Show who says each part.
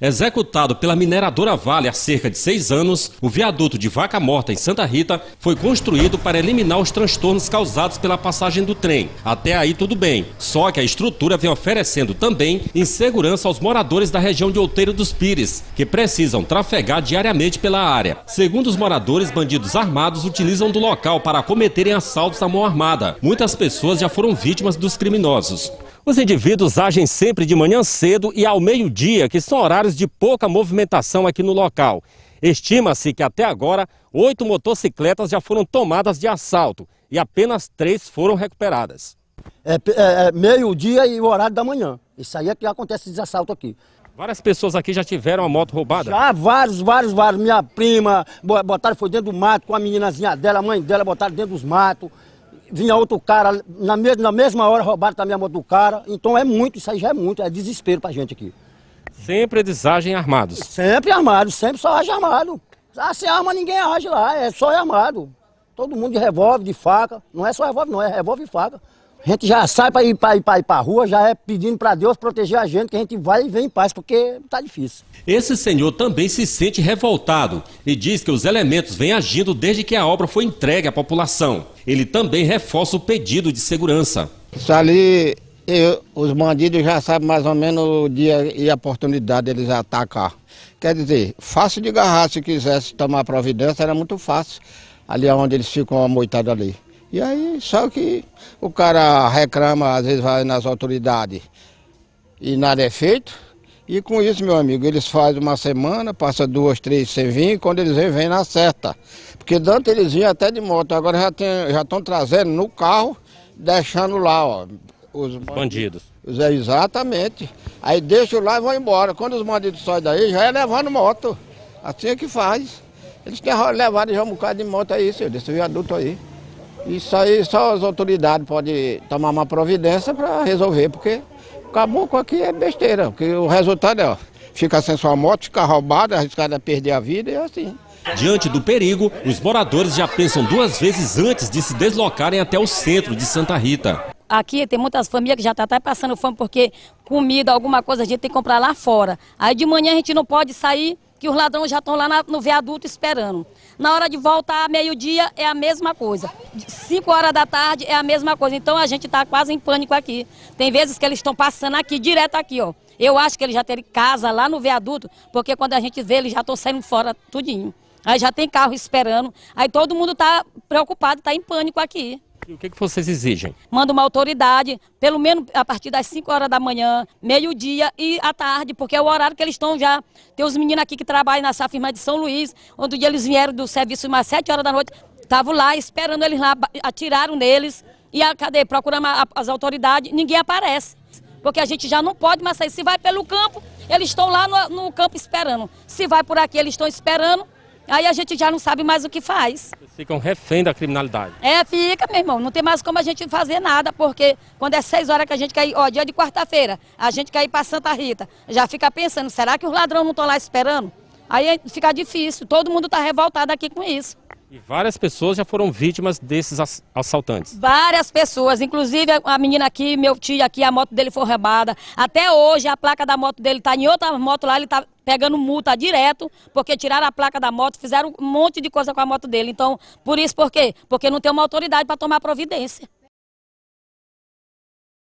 Speaker 1: Executado pela mineradora Vale há cerca de seis anos, o viaduto de Vaca Morta, em Santa Rita, foi construído para eliminar os transtornos causados pela passagem do trem. Até aí tudo bem, só que a estrutura vem oferecendo também insegurança aos moradores da região de Outeiro dos Pires, que precisam trafegar diariamente pela área. Segundo os moradores, bandidos armados utilizam do local para cometerem assaltos à mão armada. Muitas pessoas já foram vítimas dos criminosos. Os indivíduos agem sempre de manhã cedo e ao meio-dia, que são horários de pouca movimentação aqui no local. Estima-se que até agora, oito motocicletas já foram tomadas de assalto e apenas três foram recuperadas.
Speaker 2: É, é, é meio-dia e o horário da manhã. Isso aí é que acontece esse assalto aqui. Várias pessoas aqui já tiveram a moto roubada? Já, vários, vários, vários. Minha prima, botaram, foi dentro do mato com a meninazinha dela, a mãe dela, botaram dentro dos matos vinha outro cara, na, me na mesma hora roubaram também a moto do cara. Então é muito, isso aí já é muito, é desespero pra gente aqui. Sempre eles agem armados? Sempre armados, sempre só age armado. Ah, sem arma ninguém age lá, é só armado. Todo mundo de revólver, de faca. Não é só revólver não, é revólver e faca. A gente já sai para ir para ir, pra ir pra rua, já é pedindo para Deus proteger a gente, que a gente vai e vem em paz, porque tá difícil.
Speaker 1: Esse senhor também se sente revoltado e diz que os elementos vêm agindo desde que a obra foi entregue à população. Ele também reforça o pedido de segurança.
Speaker 3: Isso ali, eu, os bandidos já sabem mais ou menos o dia e a oportunidade deles atacar. Quer dizer, fácil de agarrar se quisesse tomar providência, era muito fácil. Ali é onde eles ficam amoitados ali. E aí, só que o cara reclama, às vezes vai nas autoridades e nada é feito. E com isso, meu amigo, eles fazem uma semana, passa duas, três sem vir, quando eles vêm, vem na certa. Porque antes eles vinham até de moto, agora já estão trazendo no carro, deixando lá, ó. Os bandidos. É, exatamente. Aí deixam lá e vão embora. Quando os bandidos saem daí, já é levando moto. Assim é que faz. Eles querem levaram já um bocado de moto aí, senhor, desse viaduto aí. Isso aí só as autoridades podem tomar uma providência para resolver, porque o caboclo aqui é besteira, porque o resultado é, ó, fica sem sua moto, fica roubada, arriscada a perder a vida e é assim.
Speaker 1: Diante do perigo, os moradores já pensam duas vezes antes de se deslocarem até o centro de Santa Rita.
Speaker 4: Aqui tem muitas famílias que já estão tá até passando fome porque comida, alguma coisa a gente tem que comprar lá fora. Aí de manhã a gente não pode sair, que os ladrões já estão lá na, no viaduto esperando. Na hora de voltar, meio-dia, é a mesma coisa. 5 horas da tarde é a mesma coisa. Então a gente está quase em pânico aqui. Tem vezes que eles estão passando aqui, direto aqui, ó. Eu acho que eles já têm casa lá no viaduto, porque quando a gente vê, eles já estão saindo fora tudinho. Aí já tem carro esperando. Aí todo mundo está preocupado, está em pânico aqui.
Speaker 1: E o que, que vocês exigem?
Speaker 4: Manda uma autoridade, pelo menos a partir das 5 horas da manhã, meio-dia e à tarde, porque é o horário que eles estão já. Tem os meninos aqui que trabalham na Safirma de São Luís, onde dia eles vieram do serviço umas 7 horas da noite, estavam lá esperando eles lá, atiraram neles. E a, cadê? Procuramos as autoridades, ninguém aparece. Porque a gente já não pode mais sair. Se vai pelo campo, eles estão lá no, no campo esperando. Se vai por aqui, eles estão esperando. Aí a gente já não sabe mais o que faz. Vocês
Speaker 1: ficam refém da criminalidade.
Speaker 4: É, fica, meu irmão. Não tem mais como a gente fazer nada, porque quando é seis horas que a gente quer ir, ó, dia de quarta-feira, a gente quer ir para Santa Rita. Já fica pensando, será que os ladrões não estão lá esperando? Aí é, fica difícil, todo mundo está revoltado aqui com isso.
Speaker 1: E várias pessoas já foram vítimas desses assaltantes.
Speaker 4: Várias pessoas, inclusive a menina aqui, meu tio aqui, a moto dele foi roubada. Até hoje a placa da moto dele está em outra moto lá, ele está pegando multa direto, porque tiraram a placa da moto, fizeram um monte de coisa com a moto dele. Então, por isso, por quê? Porque não tem uma autoridade para tomar providência.